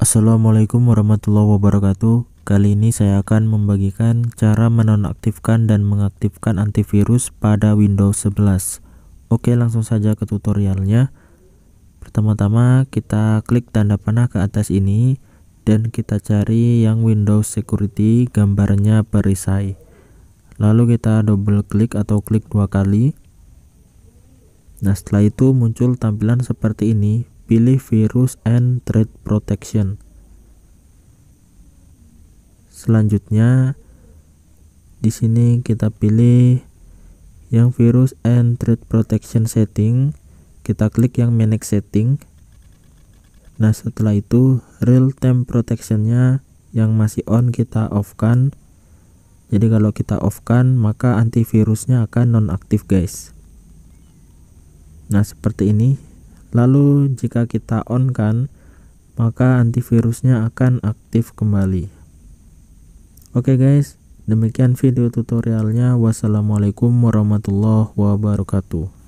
Assalamualaikum warahmatullahi wabarakatuh. Kali ini saya akan membagikan cara menonaktifkan dan mengaktifkan antivirus pada Windows 11. Oke, langsung saja ke tutorialnya. Pertama-tama kita klik tanda panah ke atas ini dan kita cari yang Windows Security gambarnya perisai. Lalu kita double klik atau klik dua kali. Nah, setelah itu muncul tampilan seperti ini pilih virus and threat protection. Selanjutnya di sini kita pilih yang virus and threat protection setting. Kita klik yang manage setting. Nah, setelah itu real time protection-nya yang masih on kita off kan. Jadi kalau kita off kan maka antivirusnya akan nonaktif guys. Nah, seperti ini Lalu jika kita on kan, maka antivirusnya akan aktif kembali. Oke guys, demikian video tutorialnya. Wassalamualaikum warahmatullahi wabarakatuh.